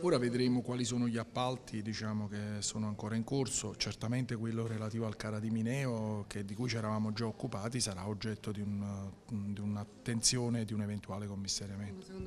Ora vedremo quali sono gli appalti diciamo, che sono ancora in corso, certamente quello relativo al Cara di Mineo di cui ci eravamo già occupati sarà oggetto di un'attenzione e di un eventuale commissariamento.